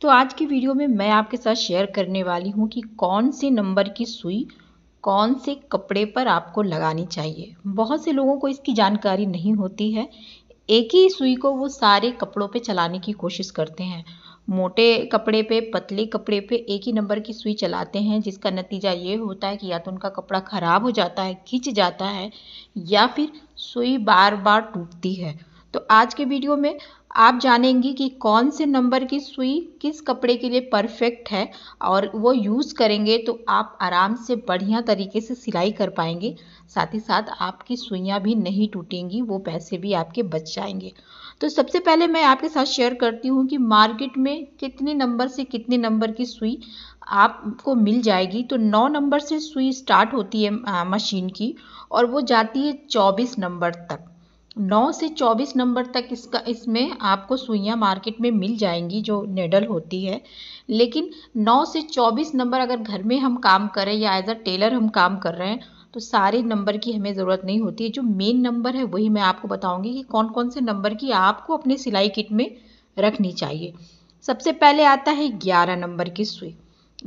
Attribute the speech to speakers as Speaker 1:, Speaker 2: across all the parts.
Speaker 1: तो आज की वीडियो में मैं आपके साथ शेयर करने वाली हूँ कि कौन से नंबर की सुई कौन से कपड़े पर आपको लगानी चाहिए बहुत से लोगों को इसकी जानकारी नहीं होती है एक ही सुई को वो सारे कपड़ों पे चलाने की कोशिश करते हैं मोटे कपड़े पे पतले कपड़े पे एक ही नंबर की सुई चलाते हैं जिसका नतीजा ये होता है कि या तो उनका कपड़ा ख़राब हो जाता है खिंच जाता है या फिर सुई बार बार टूटती है तो आज के वीडियो में आप जानेंगी कि कौन से नंबर की सुई किस कपड़े के लिए परफेक्ट है और वो यूज़ करेंगे तो आप आराम से बढ़िया तरीके से सिलाई कर पाएंगे साथ ही साथ आपकी सुइयाँ भी नहीं टूटेंगी वो पैसे भी आपके बच जाएंगे तो सबसे पहले मैं आपके साथ शेयर करती हूँ कि मार्केट में कितने नंबर से कितने नंबर की सुई आपको मिल जाएगी तो नौ नंबर से सुई स्टार्ट होती है मशीन की और वो जाती है चौबीस नंबर तक 9 से 24 नंबर तक इसका इसमें आपको सुइयाँ मार्केट में मिल जाएंगी जो नेडल होती है लेकिन 9 से 24 नंबर अगर घर में हम काम करें या एज अ टेलर हम काम कर रहे हैं तो सारे नंबर की हमें ज़रूरत नहीं होती है जो मेन नंबर है वही मैं आपको बताऊंगी कि कौन कौन से नंबर की आपको अपने सिलाई किट में रखनी चाहिए सबसे पहले आता है ग्यारह नंबर की सुई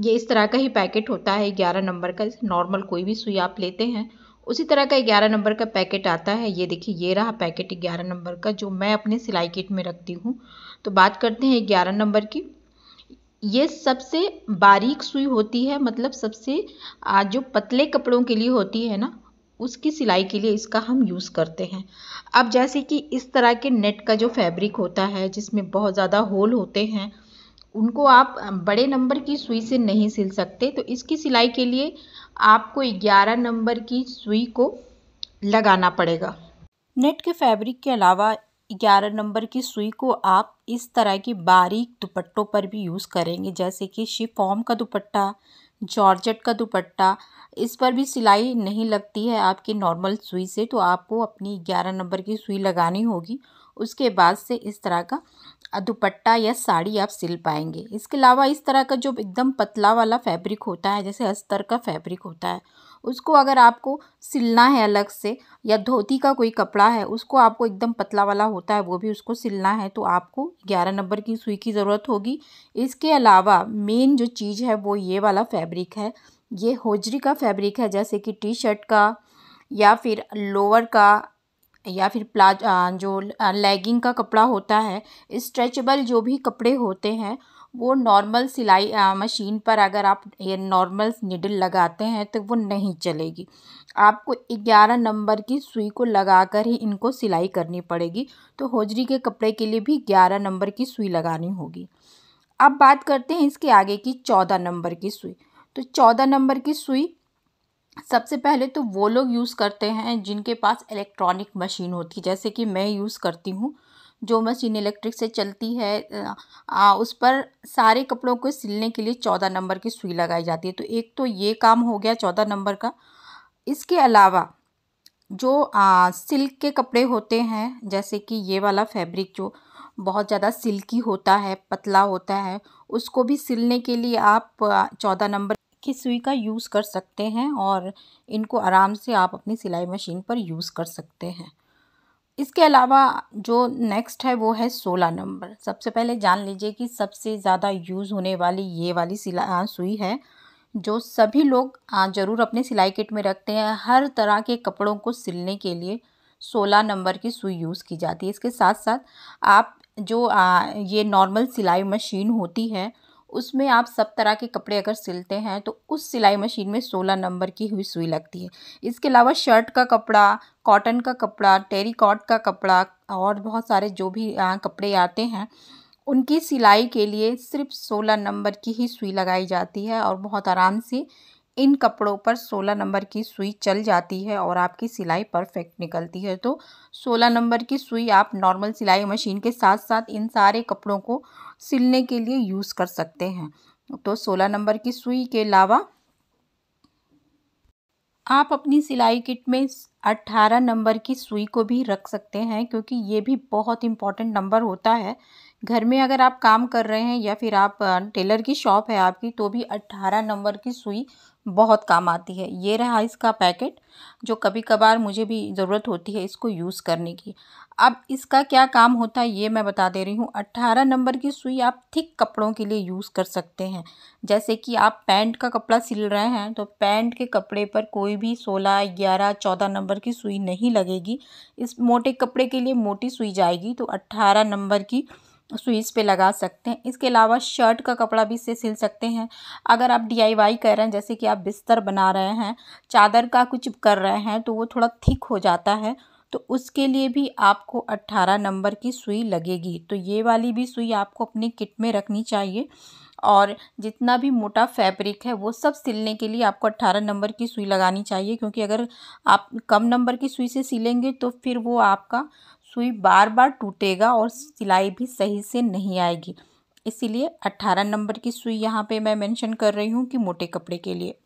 Speaker 1: ये इस तरह का ही पैकेट होता है ग्यारह नंबर का नॉर्मल कोई भी सुई आप लेते हैं उसी तरह का ग्यारह नंबर का पैकेट आता है ये देखिए ये रहा पैकेट ग्यारह नंबर का जो मैं अपने सिलाई किट में रखती हूँ तो बात करते हैं ग्यारह नंबर की ये सबसे बारीक सुई होती है मतलब सबसे जो पतले कपड़ों के लिए होती है ना उसकी सिलाई के लिए इसका हम यूज़ करते हैं अब जैसे कि इस तरह के नेट का जो फैब्रिक होता है जिसमें बहुत ज़्यादा होल होते हैं उनको आप बड़े नंबर की सुई से नहीं सिल सकते तो इसकी सिलाई के लिए आपको 11 नंबर की सुई को लगाना पड़ेगा नेट के फैब्रिक के अलावा 11 नंबर की सुई को आप इस तरह के बारीक दुपट्टों पर भी यूज़ करेंगे जैसे कि शिफॉम का दुपट्टा जॉर्जेट का दुपट्टा इस पर भी सिलाई नहीं लगती है आपकी नॉर्मल सुई से तो आपको अपनी ग्यारह नंबर की सुई लगानी होगी उसके बाद से इस तरह का दुपट्टा या साड़ी आप सिल पाएंगे इसके अलावा इस तरह का जो एकदम पतला वाला फैब्रिक होता है जैसे अस्तर का फैब्रिक होता है उसको अगर आपको सिलना है अलग से या धोती का कोई कपड़ा है उसको आपको एकदम पतला वाला होता है वो भी उसको सिलना है तो आपको ग्यारह नंबर की सुई की ज़रूरत होगी इसके अलावा मेन जो चीज़ है वो ये वाला फैब्रिक है ये होजरी का फैब्रिक है जैसे कि टी शर्ट का या फिर लोअर का या फिर प्ला जो लेगिंग का कपड़ा होता है स्ट्रेचेबल जो भी कपड़े होते हैं वो नॉर्मल सिलाई मशीन पर अगर आप ये नॉर्मल निडल लगाते हैं तो वो नहीं चलेगी आपको ग्यारह नंबर की सुई को लगाकर ही इनको सिलाई करनी पड़ेगी तो होजरी के कपड़े के लिए भी ग्यारह नंबर की सुई लगानी होगी अब बात करते हैं इसके आगे की चौदह नंबर की सुई तो चौदह नंबर की सुई सबसे पहले तो वो लोग यूज़ करते हैं जिनके पास इलेक्ट्रॉनिक मशीन होती है जैसे कि मैं यूज़ करती हूँ जो मशीन इलेक्ट्रिक से चलती है आ, उस पर सारे कपड़ों को सिलने के लिए चौदह नंबर की सुई लगाई जाती है तो एक तो ये काम हो गया चौदह नंबर का इसके अलावा जो आ, सिल्क के कपड़े होते हैं जैसे कि ये वाला फैब्रिक जो बहुत ज़्यादा सिल्की होता है पतला होता है उसको भी सिलने के लिए आप चौदह नंबर की सुई का यूज़ कर सकते हैं और इनको आराम से आप अपनी सिलाई मशीन पर यूज़ कर सकते हैं इसके अलावा जो नेक्स्ट है वो है सोलह नंबर सबसे पहले जान लीजिए कि सबसे ज़्यादा यूज़ होने वाली ये वाली सिला सुई है जो सभी लोग ज़रूर अपने सिलाई किट में रखते हैं हर तरह के कपड़ों को सिलने के लिए सोलह नंबर की सुई यूज़ की जाती है इसके साथ साथ आप जो आ, ये नॉर्मल सिलाई मशीन होती है उसमें आप सब तरह के कपड़े अगर सिलते हैं तो उस सिलाई मशीन में सोलह नंबर की हुई सुई लगती है इसके अलावा शर्ट का कपड़ा कॉटन का कपड़ा टेरीकॉट का कपड़ा और बहुत सारे जो भी आ, कपड़े आते हैं उनकी सिलाई के लिए सिर्फ सोलह नंबर की ही सुई लगाई जाती है और बहुत आराम से इन कपड़ों पर सोलह नंबर की सुई चल जाती है और आपकी सिलाई परफेक्ट निकलती है तो सोलह नंबर की सुई आप नॉर्मल सिलाई मशीन के साथ साथ इन सारे कपड़ों को सिलने के लिए यूज़ कर सकते हैं तो सोलह नंबर की सुई के अलावा आप अपनी सिलाई किट में अट्ठारह नंबर की सुई को भी रख सकते हैं क्योंकि ये भी बहुत इम्पॉर्टेंट नंबर होता है घर में अगर आप काम कर रहे हैं या फिर आप टेलर की शॉप है आपकी तो भी अट्ठारह नंबर की सुई बहुत काम आती है ये रहा इसका पैकेट जो कभी कभार मुझे भी ज़रूरत होती है इसको यूज़ करने की अब इसका क्या काम होता है ये मैं बता दे रही हूँ अट्ठारह नंबर की सुई आप थिक कपड़ों के लिए यूज़ कर सकते हैं जैसे कि आप पैंट का कपड़ा सिल रहे हैं तो पैंट के कपड़े पर कोई भी सोलह ग्यारह चौदह नंबर की सुई नहीं लगेगी इस मोटे कपड़े के लिए मोटी सुई जाएगी तो अट्ठारह नंबर की स्विच पे लगा सकते हैं इसके अलावा शर्ट का कपड़ा भी इससे सिल सकते हैं अगर आप डीआईवाई कर रहे हैं जैसे कि आप बिस्तर बना रहे हैं चादर का कुछ कर रहे हैं तो वो थोड़ा थिक हो जाता है तो उसके लिए भी आपको अट्ठारह नंबर की सुई लगेगी तो ये वाली भी सुई आपको अपने किट में रखनी चाहिए और जितना भी मोटा फैब्रिक है वो सब सिलने के लिए आपको अट्ठारह नंबर की सुई लगानी चाहिए क्योंकि अगर आप कम नंबर की सुई से सिलेंगे तो फिर वो आपका सुई बार बार टूटेगा और सिलाई भी सही से नहीं आएगी इसीलिए अट्ठारह नंबर की सुई यहाँ पे मैं मेंशन कर रही हूँ कि मोटे कपड़े के लिए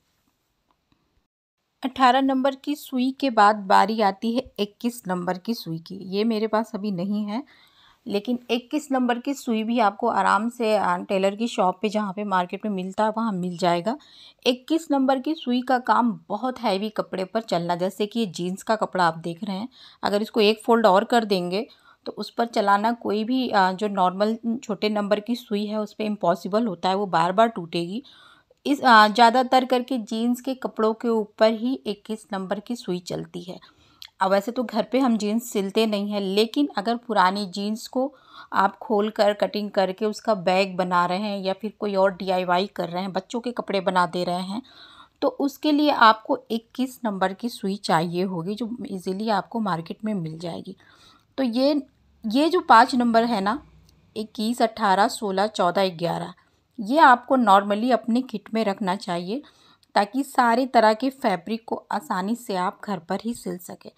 Speaker 1: अट्ठारह नंबर की सुई के बाद बारी आती है इक्कीस नंबर की सुई की ये मेरे पास अभी नहीं है लेकिन इक्कीस नंबर की सुई भी आपको आराम से टेलर की शॉप पे जहाँ पे मार्केट में मिलता है वहाँ मिल जाएगा इक्कीस नंबर की सुई का काम बहुत हैवी कपड़े पर चलना जैसे कि ये जीन्स का कपड़ा आप देख रहे हैं अगर इसको एक फोल्ड और कर देंगे तो उस पर चलाना कोई भी जो नॉर्मल छोटे नंबर की सुई है उस पर इम्पॉसिबल होता है वो बार बार टूटेगी इस ज़्यादातर करके जीन्स के कपड़ों के ऊपर ही इक्कीस नंबर की सुई चलती है अब वैसे तो घर पे हम जीन्स सिलते नहीं हैं लेकिन अगर पुरानी जीन्स को आप खोल कर कटिंग करके उसका बैग बना रहे हैं या फिर कोई और डीआईवाई कर रहे हैं बच्चों के कपड़े बना दे रहे हैं तो उसके लिए आपको इक्कीस नंबर की सुई चाहिए होगी जो इजीली आपको मार्केट में मिल जाएगी तो ये ये जो पाँच नंबर है ना इक्कीस अट्ठारह सोलह चौदह ग्यारह ये आपको नॉर्मली अपने किट में रखना चाहिए ताकि सारे तरह के फैब्रिक को आसानी से आप घर पर ही सिल सकें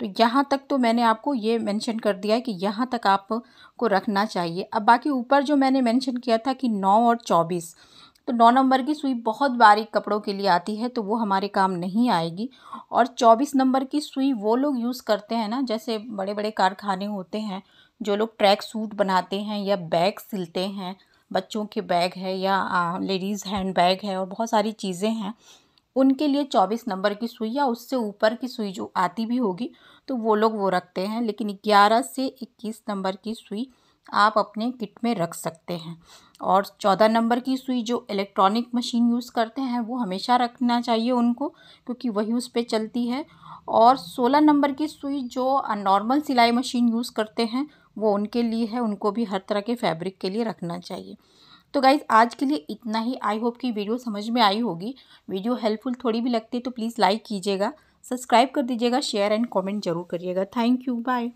Speaker 1: तो यहाँ तक तो मैंने आपको ये मेंशन कर दिया है कि यहाँ तक आपको रखना चाहिए अब बाकी ऊपर जो मैंने मेंशन किया था कि नौ और चौबीस तो नौ नंबर की सुई बहुत बारीक कपड़ों के लिए आती है तो वो हमारे काम नहीं आएगी और चौबीस नंबर की सुई वो लोग यूज़ करते हैं ना जैसे बड़े बड़े कारखाने होते हैं जो लोग ट्रैक सूट बनाते हैं या बैग सिलते हैं बच्चों के बैग है या लेडीज़ हैंड बैग है और बहुत सारी चीज़ें हैं उनके लिए चौबीस नंबर की सुई या उससे ऊपर की सुई जो आती भी होगी तो वो लोग वो रखते हैं लेकिन ग्यारह से इक्कीस नंबर की सुई आप अपने किट में रख सकते हैं और चौदह नंबर की सुई जो इलेक्ट्रॉनिक मशीन यूज़ करते हैं वो हमेशा रखना चाहिए उनको क्योंकि वही उस पर चलती है और सोलह नंबर की सुई जो नॉर्मल सिलाई मशीन यूज़ करते हैं वो उनके लिए है उनको भी हर तरह के फैब्रिक के लिए रखना चाहिए तो गाइज आज के लिए इतना ही आई होप की वीडियो समझ में आई होगी वीडियो हेल्पफुल थोड़ी भी लगती है तो प्लीज़ लाइक कीजिएगा सब्सक्राइब कर दीजिएगा शेयर एंड कमेंट जरूर करिएगा थैंक यू बाय